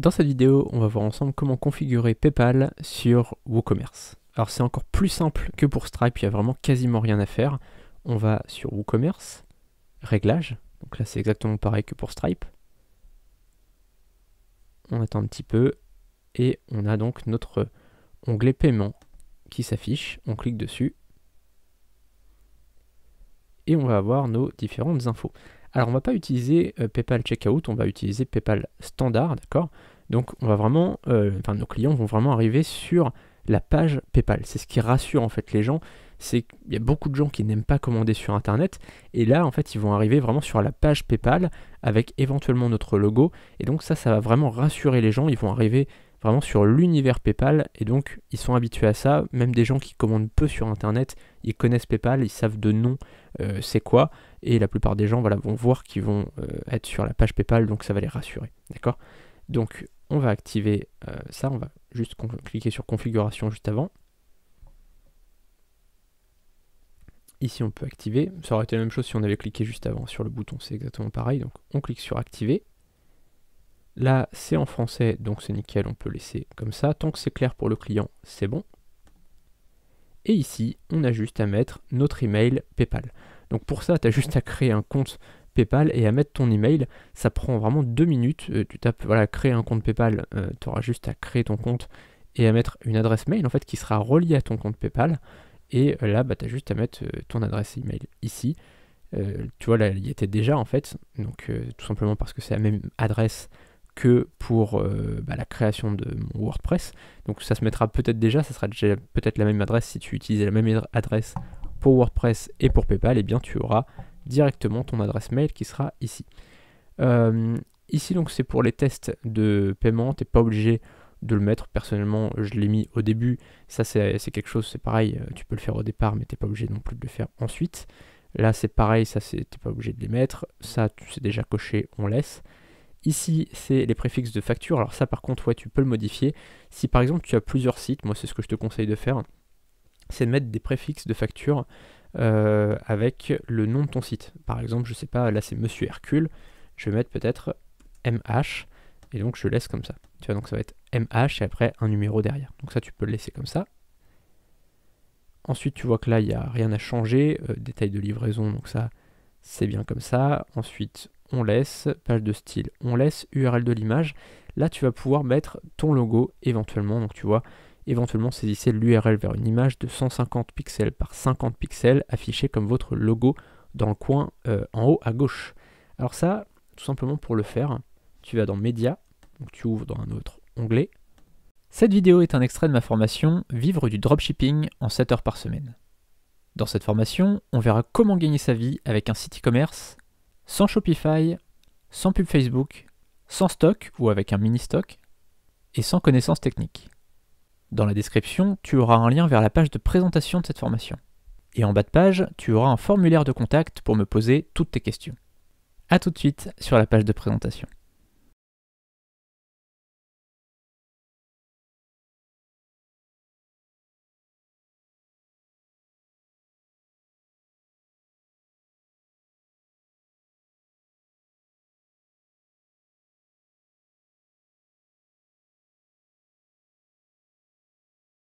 Dans cette vidéo, on va voir ensemble comment configurer PayPal sur WooCommerce. Alors c'est encore plus simple que pour Stripe, il n'y a vraiment quasiment rien à faire. On va sur WooCommerce, Réglages, donc là c'est exactement pareil que pour Stripe. On attend un petit peu et on a donc notre onglet paiement qui s'affiche. On clique dessus et on va avoir nos différentes infos. Alors on va pas utiliser euh, PayPal Checkout, on va utiliser PayPal standard, d'accord Donc on va vraiment, euh, enfin nos clients vont vraiment arriver sur la page PayPal. C'est ce qui rassure en fait les gens, c'est qu'il y a beaucoup de gens qui n'aiment pas commander sur internet et là en fait ils vont arriver vraiment sur la page PayPal avec éventuellement notre logo et donc ça ça va vraiment rassurer les gens, ils vont arriver vraiment sur l'univers PayPal. Et donc, ils sont habitués à ça. Même des gens qui commandent peu sur Internet, ils connaissent PayPal, ils savent de nom euh, c'est quoi. Et la plupart des gens vont voir qu'ils vont euh, être sur la page PayPal, donc ça va les rassurer. D'accord Donc, on va activer euh, ça. On va juste cliquer sur configuration juste avant. Ici, on peut activer. Ça aurait été la même chose si on avait cliqué juste avant sur le bouton, c'est exactement pareil. Donc, on clique sur activer. Là, c'est en français, donc c'est nickel, on peut laisser comme ça. Tant que c'est clair pour le client, c'est bon. Et ici, on a juste à mettre notre email PayPal. Donc pour ça, tu as juste à créer un compte PayPal et à mettre ton email. Ça prend vraiment deux minutes. Euh, tu tapes voilà, créer un compte PayPal, euh, tu auras juste à créer ton compte et à mettre une adresse mail en fait qui sera reliée à ton compte PayPal. Et euh, là, bah, tu as juste à mettre ton adresse email ici. tu vois, là, il y était déjà en fait. Donc tout simplement parce que c'est la même adresse que pour euh, bah, la création de mon WordPress. Donc ça se mettra peut-être déjà, ça sera déjà peut-être la même adresse si tu utilises la même adresse pour WordPress et pour PayPal, et eh bien tu auras directement ton adresse mail qui sera ici. Euh, ici donc c'est pour les tests de paiement, tu n'es pas obligé de le mettre. Personnellement, je l'ai mis au début. Ça, c'est quelque chose, c'est pareil. Euh, tu peux le faire au départ, mais tu n'es pas obligé non plus de le faire ensuite. Là, c'est pareil. Ça, n'es pas obligé de les mettre. Ça, tu sais déjà coché, on laisse. Ici, c'est les préfixes de facture. Alors ça, par contre, tu peux le modifier. Si par exemple, tu as plusieurs sites, moi, c'est ce que je te conseille de faire, c'est de mettre des préfixes de facture euh, avec le nom de ton site. Par exemple, je sais pas, là, c'est Monsieur Hercule. Je vais mettre peut-être MH et donc je laisse comme ça. Tu vois, donc ça va être MH et après un numéro derrière. Donc ça, tu peux le laisser comme ça. Ensuite, tu vois que là, il n'y a rien à changer. Euh, détail de livraison, donc ça, c'est bien comme ça. Ensuite, on laisse, page de style, on laisse, URL de l'image. Là, tu vas pouvoir mettre ton logo éventuellement. Donc, tu vois, éventuellement saisissez l'URL vers une image de 150 pixels par 50 pixels affichée comme votre logo dans le coin euh, en haut à gauche. Alors ça, tout simplement pour le faire, tu vas dans Médias, donc tu ouvres dans un autre onglet. Cette vidéo est un extrait de ma formation Vivre du dropshipping en 7 heures par semaine. Dans cette formation, on verra comment gagner sa vie avec un site e-commerce sans Shopify, sans pub Facebook, sans stock ou avec un mini stock, et sans connaissances techniques. Dans la description, tu auras un lien vers la page de présentation de cette formation. Et en bas de page, tu auras un formulaire de contact pour me poser toutes tes questions. A tout de suite sur la page de présentation.